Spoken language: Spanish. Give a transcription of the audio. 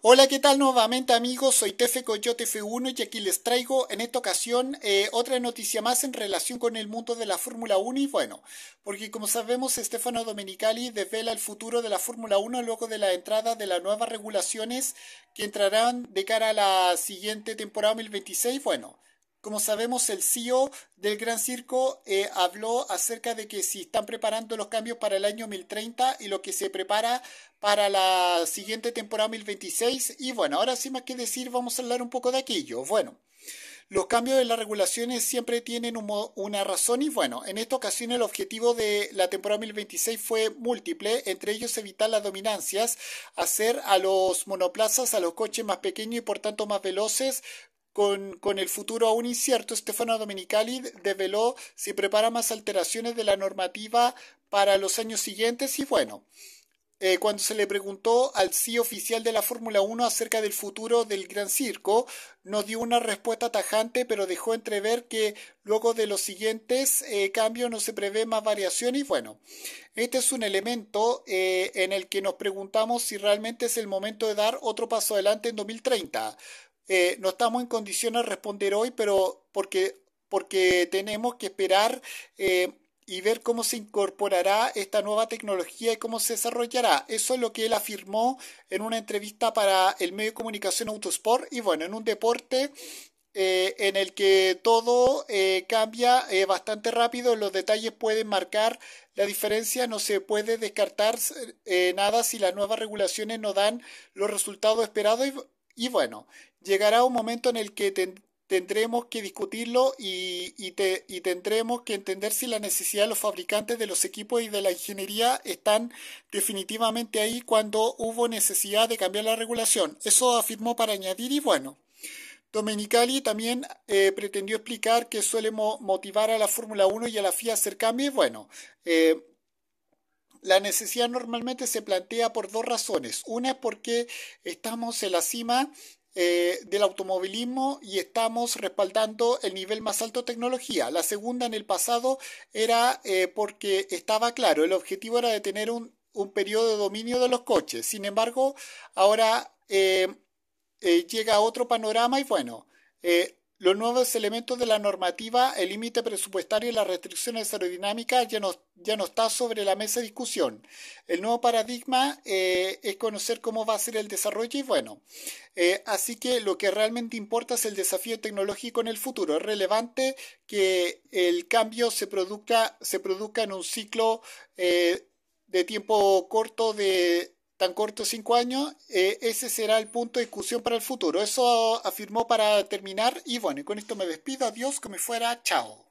Hola, ¿qué tal nuevamente amigos? Soy Tefe Coyote F1 y aquí les traigo en esta ocasión eh, otra noticia más en relación con el mundo de la Fórmula 1 y bueno, porque como sabemos Stefano Domenicali desvela el futuro de la Fórmula 1 luego de la entrada de las nuevas regulaciones que entrarán de cara a la siguiente temporada 2026. Bueno, como sabemos, el CEO del Gran Circo eh, habló acerca de que si están preparando los cambios para el año 2030 y lo que se prepara para la siguiente temporada 2026. Y bueno, ahora sí más que decir, vamos a hablar un poco de aquello. Bueno. Los cambios de las regulaciones siempre tienen una razón y bueno, en esta ocasión el objetivo de la temporada 2026 fue múltiple, entre ellos evitar las dominancias, hacer a los monoplazas, a los coches más pequeños y por tanto más veloces, con, el futuro aún incierto, Stefano Domenicali develó si prepara más alteraciones de la normativa para los años siguientes y bueno, eh, cuando se le preguntó al sí oficial de la Fórmula 1 acerca del futuro del Gran Circo, nos dio una respuesta tajante, pero dejó entrever que luego de los siguientes eh, cambios no se prevé más variación y bueno, este es un elemento eh, en el que nos preguntamos si realmente es el momento de dar otro paso adelante en 2030 eh, no estamos en condiciones de responder hoy, pero porque, porque tenemos que esperar eh, y ver cómo se incorporará esta nueva tecnología y cómo se desarrollará. Eso es lo que él afirmó en una entrevista para el medio de comunicación Autosport y bueno, en un deporte eh, en el que todo cambia bastante rápido, los detalles pueden marcar la diferencia, no se puede descartar nada si las nuevas regulaciones no dan los resultados esperados y bueno, llegará un momento en el que tendremos que discutirlo y, tendremos que entender si la necesidad de los fabricantes de los equipos y de la ingeniería están definitivamente ahí cuando hubo necesidad de cambiar la regulación. Eso afirmó para añadir y bueno. Domenicali también eh, pretendió explicar que suele motivar a la Fórmula 1 y a la FIA a hacer cambios. Bueno, eh, la necesidad normalmente se plantea por dos razones. Una es porque estamos en la cima eh, del automovilismo y estamos respaldando el nivel más alto de tecnología. La segunda en el pasado era eh, porque estaba claro, el objetivo era de tener un, periodo de dominio de los coches. Sin embargo, ahora eh, llega otro panorama y bueno, los nuevos elementos de la normativa, el límite presupuestario y las restricciones aerodinámicas ya no, ya no está sobre la mesa de discusión. El nuevo paradigma eh, es conocer cómo va a ser el desarrollo y bueno, eh, así que lo que realmente importa es el desafío tecnológico en el futuro. Es relevante que el cambio se produzca, se produzca en un ciclo eh, de tiempo corto de tan corto, cinco años, eh, ese será el punto de discusión para el futuro. Eso afirmó para terminar y bueno, con esto me despido, adiós, que me fuera, chao.